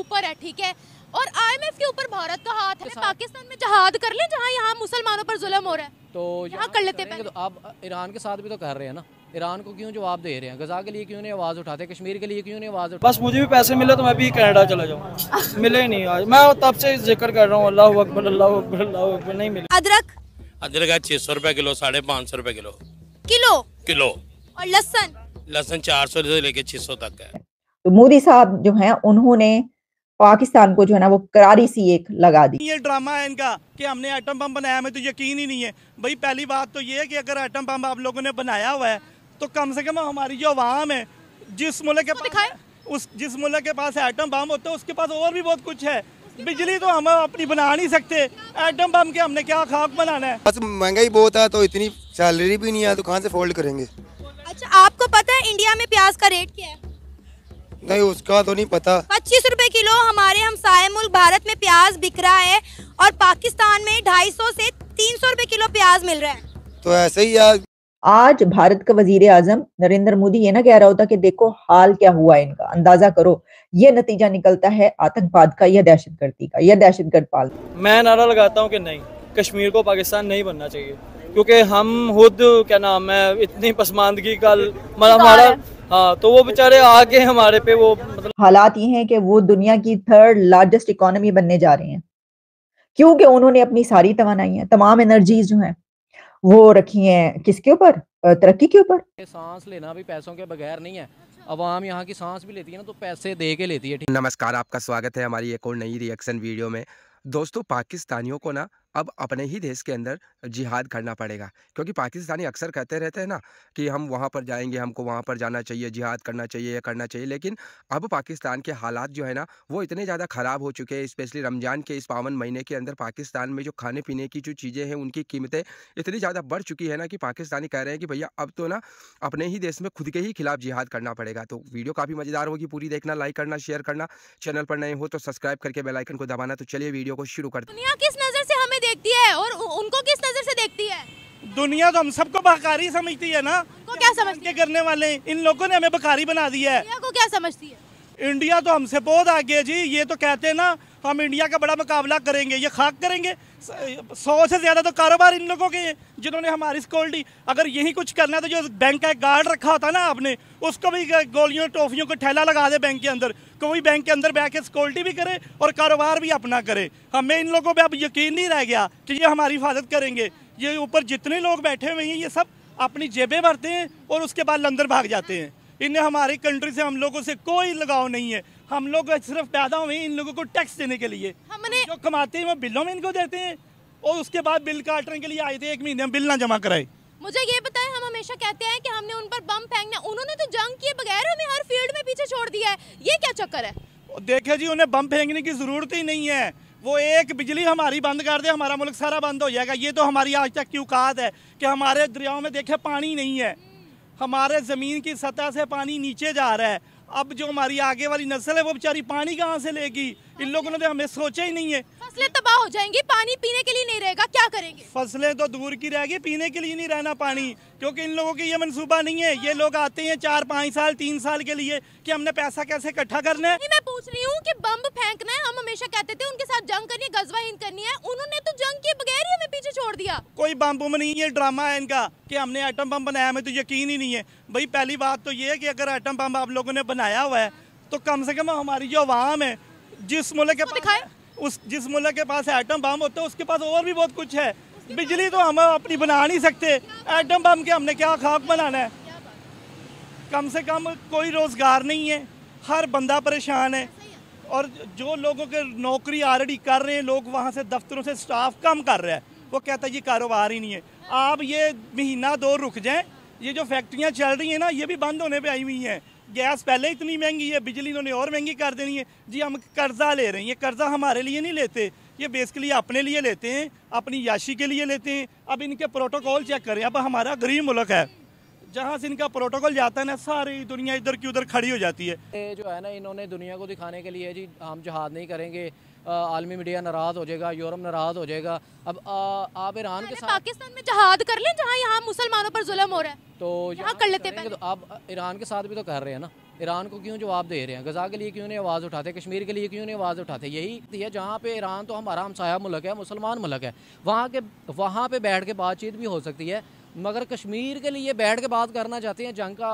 ऊपर है ठीक है और आईएमएफ के ऊपर भारत का हाथ है पाकिस्तान में जहाद कर ले जहाँ यहाँ मुसलमानों पर जुलम हो रहा है तो यहाँ कर लेते हैं तो आप ईरान के साथ भी तो कर रहे हैं ना ईरान को क्यों जवाब दे रहे हैं गजा के लिए क्यों नहीं आवाज़ उठाते कश्मीर के लिए क्यों नहीं आवाज़ बस मुझे भी पैसे मिले तो मैं भी कनाडा चला जाऊँ मिले नहीं आज मैं तब से जिक्र कर रहा हूँ अल्लाह अकबर अल्लाह अकबर अल्लाह अकबर नहीं मिले अदरक अदरक है छह सौ रुपए किलो साढ़े पाँच सौ रुपए किलो किलो किलो और लहसन लहसन चार सौ से लेके छह सौ तक है तो मोदी साहब जो है उन्होंने पाकिस्तान को जो है ना वो करारी सी एक लगा दी ये ड्रामा है इनका कि हमने एटम बम बनाया हमें तो यकीन ही नहीं है भाई पहली बात तो ये है कि अगर एटम बम आप लोगों ने बनाया हुआ है तो कम से कम हमारी जो आवाम है जिस मुल्क के पास उस जिस मुल्क के पास एटम बम होता है उसके पास और भी बहुत कुछ है बिजली तो हम अपनी बना नहीं सकते एटम बम के हमने क्या खाक बनाना है बस महंगाई बहुत है तो इतनी सैलरी भी नहीं है तो कहाँ से फोल्ड करेंगे अच्छा आपको पता है इंडिया में प्याज का रेट क्या है नहीं उसका तो नहीं पता पच्चीस रूपए किलो हमारे हम मुल्क भारत में प्याज बिक रहा है और पाकिस्तान में ढाई सौ ऐसी तीन सौ रूपए किलो प्याज मिल रहा है तो ऐसे ही यार आज भारत का वजीर आजम नरेंद्र मोदी ये ना कह रहा होता कि देखो हाल क्या हुआ इनका अंदाजा करो ये नतीजा निकलता है आतंकवाद का या दहशत गर्दी का या दहशत गर्द पाल मैं नारा लगाता हूँ कि नहीं कश्मीर को पाकिस्तान नहीं बनना चाहिए क्योंकि हम खुद क्या नाम है इतनी पसमानदगी का हमारा हाँ, तो वो बेचारे आगे हमारे पे वो मतलब हालात ये हैं कि वो दुनिया की थर्ड लार्जेस्ट इकोनॉमी बनने जा रहे हैं क्योंकि उन्होंने अपनी सारी तो तमाम एनर्जीज जो हैं वो रखी हैं किसके ऊपर तरक्की के ऊपर सांस लेना भी पैसों के बगैर नहीं है आवाम यहाँ की सांस भी लेती है ना तो पैसे दे के लेती है नमस्कार आपका स्वागत है हमारी एक और नई रिएक्शन वीडियो में दोस्तों पाकिस्तानियों को ना अब अपने ही देश के अंदर जिहाद करना पड़ेगा क्योंकि पाकिस्तानी अक्सर कहते रहते हैं ना कि हम वहाँ पर जाएंगे हमको वहाँ पर जाना चाहिए जिहाद करना चाहिए या करना चाहिए लेकिन अब पाकिस्तान के हालात जो है ना वो इतने ज़्यादा ख़राब हो चुके हैं स्पेशली रमज़ान के इस पावन महीने के अंदर पाकिस्तान में जो खाने पीने की जो चीज़ें हैं उनकी कीमतें इतनी ज़्यादा बढ़ चुकी है ना कि पाकिस्तानी कह रहे हैं कि भैया अब तो ना अपने ही देश में खुद के ही खिलाफ जिहाद करना पड़ेगा तो वीडियो काफ़ी मज़ेदार होगी पूरी देखना लाइक करना शेयर करना चैनल पर नए हो तो सब्सक्राइब करके बेलाइकन को दबाना तो चलिए वीडियो को शुरू किस नज़र से हमें देखती है और उनको किस नज़र से देखती है दुनिया तो हम सबको बकारी समझती है ना उनको क्या समझ के करने वाले इन लोगों ने हमें बकारी बना दिया है को क्या समझती है इंडिया तो हमसे बहुत आगे जी ये तो कहते हैं ना हम इंडिया का बड़ा मुकाबला करेंगे ये खाक करेंगे सौ से ज़्यादा तो कारोबार इन लोगों के हैं जिन्होंने हमारी सिक्योरिटी अगर यही कुछ करना है तो जो बैंक का गार्ड रखा होता ना आपने उसको भी गोलियों टोफियों को ठेला लगा दे बैंक के अंदर कोई बैंक के अंदर बैठ के सिक्योरिटी भी करे और कारोबार भी अपना करे हमें इन लोगों पर अब यकीन नहीं रह गया कि ये हमारी हिफाजत करेंगे ये ऊपर जितने लोग बैठे हुए हैं ये सब अपनी जेबें भरते हैं और उसके बाद लंदर भाग जाते हैं इन्हें हमारी कंट्री से हम लोगों से कोई लगाव नहीं है हम लोग सिर्फ पैदा हुए इन लोगों को टैक्स देने के लिए हमने जो कमाते हैं वो बिलों में इनको देते हैं और उसके बाद बिल काटने के लिए आए थे एक महीने बिल ना जमा कराए मुझे ये बताएं हम हमेशा कहते हैं कि हमने उन पर बम फेंकना उन्होंने तो जंग किए बगैर हमें हर फील्ड में पीछे छोड़ दिया है ये क्या चक्कर है देखे जी उन्हें बम फेंकने की जरूरत ही नहीं है वो एक बिजली हमारी बंद कर दे हमारा मुल्क सारा बंद हो जाएगा ये तो हमारी आज तक की औकात है कि हमारे दरियाओं में देखे पानी नहीं है हमारे ज़मीन की सतह से पानी नीचे जा रहा है अब जो हमारी आगे वाली नस्ल है वो बेचारी पानी कहाँ से लेगी इन लोगों ने तो हमें सोचा ही नहीं है फसलें तबाह हो जाएंगी पानी पीने के लिए करेंगे फसलें तो दूर की रहेगी पीने के लिए नहीं रहना पानी क्योंकि इन लोगों की ये मनसूबा नहीं है ये लोग आते हैं चार पाँच साल तीन साल के लिए कि हमने पैसा कैसे इकट्ठा करना है मैं पूछ रही हूँ कि बम फेंकना है हम हमेशा कहते थे उनके साथ जंग करनी है गजवा हिंद करनी है उन्होंने तो जंग के बगैर ही हमें पीछे छोड़ दिया कोई बम बुम नहीं है ड्रामा है इनका की हमने आइटम बम बनाया हमें तो यकीन ही नहीं है भाई पहली बात तो ये है की अगर आइटम बम आप लोगों ने बनाया हुआ है तो कम से कम हमारी जो आवाम है जिस मुल्क के दिखाए उस जिस मुल्क के पास एटम बम होता है उसके पास और भी बहुत कुछ है बिजली तो हम अपनी बना नहीं सकते एटम बम के हमने क्या खाक बनाना है कम से कम कोई रोज़गार नहीं है हर बंदा परेशान है और जो लोगों के नौकरी ऑलरेडी कर रहे हैं लोग वहाँ से दफ्तरों से स्टाफ कम कर रहा है वो कहता है ये कारोबार ही नहीं है आप ये महीना दो रुक जाएँ ये जो फैक्ट्रियाँ चल रही हैं ना ये भी बंद होने पे आई हुई हैं गैस पहले इतनी महंगी है बिजली इन्होंने और महंगी कर देनी है जी हम कर्जा ले रहे हैं ये कर्जा हमारे लिए नहीं लेते ये बेसिकली अपने लिए लेते हैं अपनी याशी के लिए लेते हैं अब इनके प्रोटोकॉल चेक करें अब हमारा गरीब मुल्क है जहाँ से इनका प्रोटोकॉल जाता है ना सारी दुनिया इधर की उधर खड़ी हो जाती है ये जो है ना इन्होंने दुनिया को दिखाने के लिए जी हम जहाद नहीं करेंगे आलमी मीडिया नाराज़ हो जाएगा यूरोप नाराज़ हो जाएगा अब आप ईरान के साथ पाकिस्तान में जहाद कर लें जहाँ यहाँ मुसलमानों पर जुलम हो रहा है तो यहाँ कर लेते हैं तो आप ईरान के साथ भी तो कर रहे हैं ना ईरान को क्यों जवाब दे रहे हैं गजा के लिए क्यों नहीं आवाज़ उठाते कश्मीर के लिए क्यों नहीं आवाज़ उठाते यही है जहाँ पे ईरान तो हमारा हमसाया मुल्क है मुसलमान मुल्क है वहाँ के वहाँ पे बैठ के बातचीत भी हो सकती है मगर कश्मीर के लिए बैठ के बात करना चाहते हैं जंग का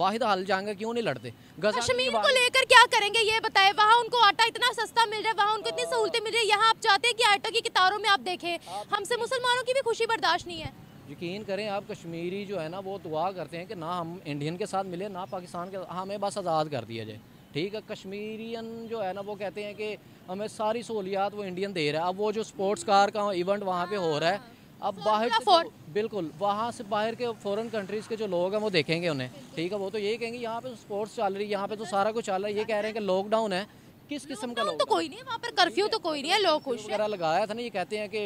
वाहिद हाल जाएंगे क्यों नहीं लड़ते कश्मीर को लेकर क्या करेंगे ये बताएं वहाँ उनको आटा इतना सस्ता मिल रहा है वहाँ उनको इतनी सहूलतें मिल रही है यहाँ आप चाहते हैं कि आटा की कितारों में आप देखें हमसे मुसलमानों की भी खुशी बर्दाश्त नहीं है यकीन करें आप कश्मीरी जो है ना वो दुआ करते हैं कि ना हम इंडियन के साथ मिले ना पाकिस्तान के हाँ, हमें बस आज़ाद कर दिया जाए ठीक है कश्मीरियन जो है ना वो कहते हैं कि हमें सारी सहूलियात वो इंडियन दे रहा है अब वो जो स्पोर्ट्स कार का इवेंट वहाँ पे हो रहा है अब बाहर तो बिल्कुल वहाँ से बाहर के फॉरेन कंट्रीज़ के जो लोग हैं वो देखेंगे उन्हें ठीक है वो तो यही कहेंगे यहाँ पे स्पोर्ट्स तो चल रही है यहाँ पे तो सारा कुछ चल रहा है ये कह रहे हैं कि लॉकडाउन है किस किस्म का तो कोई नहीं वहाँ पर कर्फ्यू तो कोई नहीं है लोग खुश वगैरह लगाया था ना ये कहते हैं कि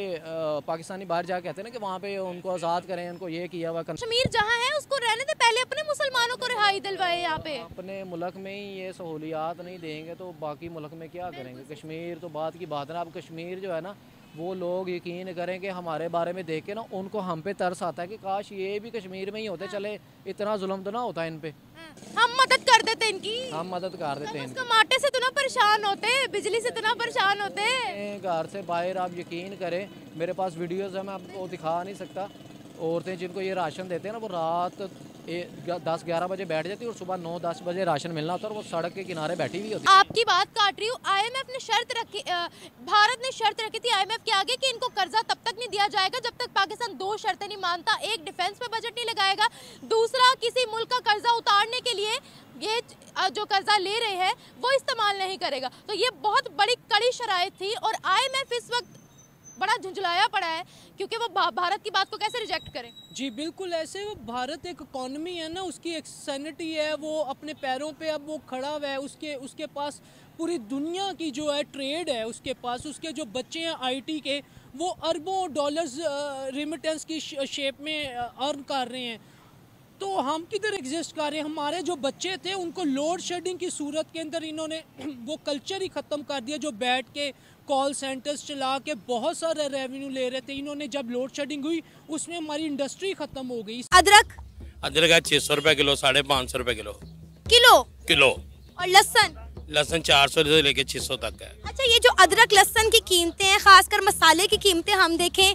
पाकिस्तानी बाहर जा कहते हैं ना कि वहाँ पे उनको आज़ाद करें उनको ये किया हुआ कश्मीर जहाँ है उसको रहने दे पहले अपने मुसलमानों को रिहाई दिलवाए यहाँ पे अपने मुल्क में ही ये सहूलियात नहीं देंगे तो बाकी मुल्क में क्या करेंगे कश्मीर तो बात की बात है ना अब कश्मीर जो है ना वो लोग यकीन करें कि हमारे बारे में देख के ना उनको हम पे तरस आता है कि काश ये भी कश्मीर में ही होते हाँ। चले इतना जुलम तो ना होता इन पे हाँ। हम मदद कर देते इनकी हम मदद कर देते हैं माटे से तो ना परेशान होते बिजली से तो ना परेशान होते घर से बाहर आप यकीन करें मेरे पास वीडियोज़ है मैं आपको दिखा नहीं सकता औरतें जिनको ये राशन देते हैं ना वो रात दस ग्यारह बजे बैठ जाती और सुबह नौ दस बजे राशन मिलना होता है और वो सड़क के किनारे बैठी हुई होती आपकी बात काट रही हूँ आईएमएफ ने शर्त रखी भारत ने शर्त रखी थी आईएमएफ के आगे की इनको कर्जा तब तक नहीं दिया जाएगा जब तक पाकिस्तान दो शर्तें नहीं मानता एक डिफेंस पे बजट नहीं लगाएगा दूसरा किसी मुल्क का कर्जा उतारने के लिए ये जो कर्जा ले रहे हैं वो इस्तेमाल नहीं करेगा तो ये बहुत बड़ी कड़ी शराय थी और आई इस वक्त बड़ा झुंझलाया पड़ा है क्योंकि वो भारत की बात को कैसे रिजेक्ट करें जी बिल्कुल ऐसे वो भारत एक इकॉनमी है ना उसकी एक सैनिटी है वो अपने पैरों पे अब वो खड़ा हुआ है उसके उसके पास पूरी दुनिया की जो है ट्रेड है उसके पास उसके जो बच्चे हैं आईटी के वो अरबों डॉलर्स रिमिटेंस की शेप में अर्न कर रहे हैं तो हम किधर एग्जिस्ट कर रहे हैं हमारे जो बच्चे थे उनको लोड शेडिंग की सूरत के अंदर इन्होंने वो कल्चर ही ख़त्म कर दिया जो बैठ के कॉल सेंटर्स चला के बहुत सारा रेवेन्यू ले रहे थे इन्होंने जब लोड शेडिंग हुई उसमें हमारी इंडस्ट्री ख़त्म हो गई अदरक अदरक है छह सौ रूपए किलो साढ़े पाँच सौ रूपए किलो किलो किलो और लहसन लहसन चार सौ से लेके छह सौ तक है अच्छा ये जो अदरक लहसन की कीमतें हैं खासकर मसाले की कीमतें हम देखें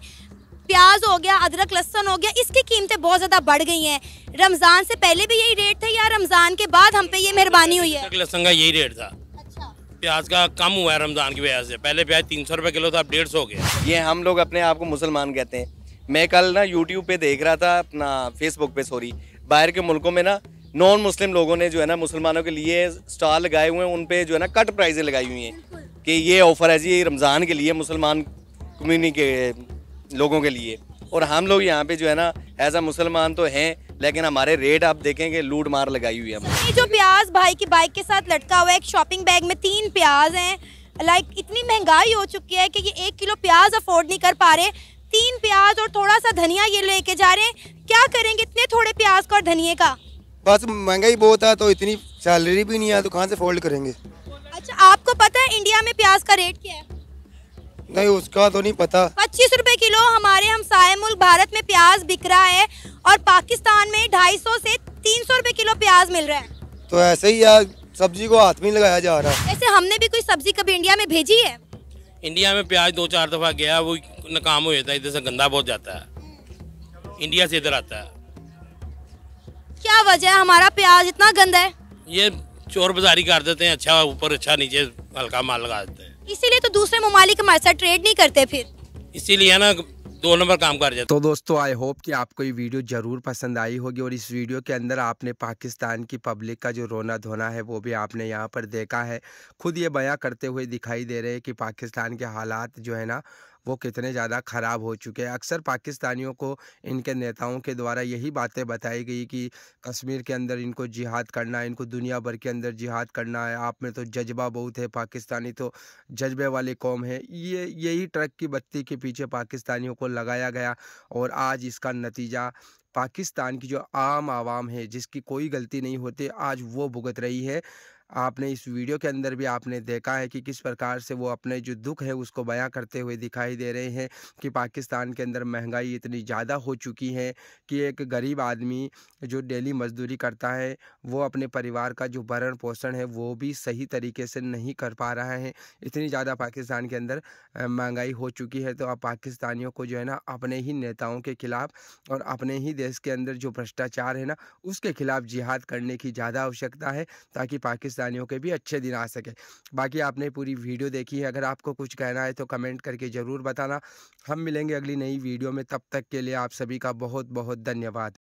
प्याज हो गया अदरक लहसन हो गया इसकी कीमतें बहुत ज़्यादा बढ़ गई हैं रमज़ान से पहले भी यही रेट था या रमज़ान के बाद हम पे ये मेहरबानी हुई है अदरक लहसन का यही रेट था अच्छा। प्याज का कम हुआ है रमज़ान की वजह से पहले प्याज तीन सौ रुपये किलो था अब डेढ़ सौ हो गया ये हम लोग अपने आप को मुसलमान कहते हैं मैं कल ना यूट्यूब पे देख रहा था अपना फेसबुक पे सॉरी बाहर के मुल्कों में ना नॉन मुस्लिम लोगों ने जो है ना मुसलमानों के लिए स्टॉल लगाए हुए हैं उन पे जो है ना कट प्राइजें लगाई हुई हैं कि ये ऑफर है जी रमज़ान के लिए मुसलमान कम्युनिटी के लोगों के लिए और हम लोग यहाँ पे जो है ना एज अ मुसलमान तो हैं लेकिन हमारे रेट आप देखेंगे लूट मार लगाई हुई है ये जो प्याज भाई की बाइक के साथ लटका हुआ है एक शॉपिंग बैग में तीन प्याज हैं लाइक इतनी महंगाई हो चुकी है कि ये एक किलो प्याज अफोर्ड नहीं कर पा रहे तीन प्याज और थोड़ा सा धनिया ये लेके जा रहे हैं क्या करेंगे इतने थोड़े प्याज का और धनिए का बस महंगाई बहुत है तो इतनी सैलरी भी नहीं है तो कहाँ से फोल्ड करेंगे अच्छा आपको पता है इंडिया में प्याज का रेट क्या है नहीं उसका तो नहीं पता पच्चीस रूपए किलो हमारे हम मुल्क भारत में प्याज बिक रहा है और पाकिस्तान में ढाई सौ ऐसी तीन सौ रूपए किलो प्याज मिल रहा है तो ऐसे ही यार सब्जी को हाथ में लगाया जा रहा है ऐसे हमने भी कोई सब्जी कभी इंडिया में भेजी है इंडिया में प्याज दो चार दफा गया वो नाकाम हो जाता है इधर से गंदा बहुत जाता है इंडिया से इधर आता है क्या वजह है हमारा प्याज इतना गंदा है ये चोर बाजारी कर देते हैं अच्छा ऊपर अच्छा नीचे हल्का माल लगा देते हैं इसीलिए तो दूसरे ममालिक हमारे साथ ट्रेड नहीं करते फिर इसीलिए ना दो नंबर काम कर जाए तो दोस्तों आई होप कि आपको ये वीडियो जरूर पसंद आई होगी और इस वीडियो के अंदर आपने पाकिस्तान की पब्लिक का जो रोना धोना है वो भी आपने यहाँ पर देखा है खुद ये बयां करते हुए दिखाई दे रहे हैं कि पाकिस्तान के हालात जो है ना वो कितने ज़्यादा ख़राब हो चुके हैं अक्सर पाकिस्तानियों को इनके नेताओं के द्वारा यही बातें बताई गई कि कश्मीर के अंदर इनको जिहाद करना है इनको दुनिया भर के अंदर जिहाद करना है आप में तो जज्बा बहुत है पाकिस्तानी तो जज्बे वाली कौम है ये यही ट्रक की बत्ती के पीछे पाकिस्तानियों को लगाया गया और आज इसका नतीजा पाकिस्तान की जो आम आवाम है जिसकी कोई गलती नहीं होती आज वो भुगत रही है आपने इस वीडियो के अंदर भी आपने देखा है कि किस प्रकार से वो अपने जो दुख है उसको बयां करते हुए दिखाई दे रहे हैं कि पाकिस्तान के अंदर महंगाई इतनी ज़्यादा हो चुकी है कि एक गरीब आदमी जो डेली मजदूरी करता है वो अपने परिवार का जो भरण पोषण है वो भी सही तरीके से नहीं कर पा रहा है इतनी ज़्यादा पाकिस्तान के अंदर महंगाई हो चुकी है तो अब पाकिस्तानियों को जो है ना अपने ही नेताओं के खिलाफ और अपने ही देश के अंदर जो भ्रष्टाचार है ना उसके खिलाफ जिहाद करने की ज़्यादा आवश्यकता है ताकि पाकिस्तान पाकिस्तानियों के भी अच्छे दिन आ सके बाकी आपने पूरी वीडियो देखी है अगर आपको कुछ कहना है तो कमेंट करके ज़रूर बताना हम मिलेंगे अगली नई वीडियो में तब तक के लिए आप सभी का बहुत बहुत धन्यवाद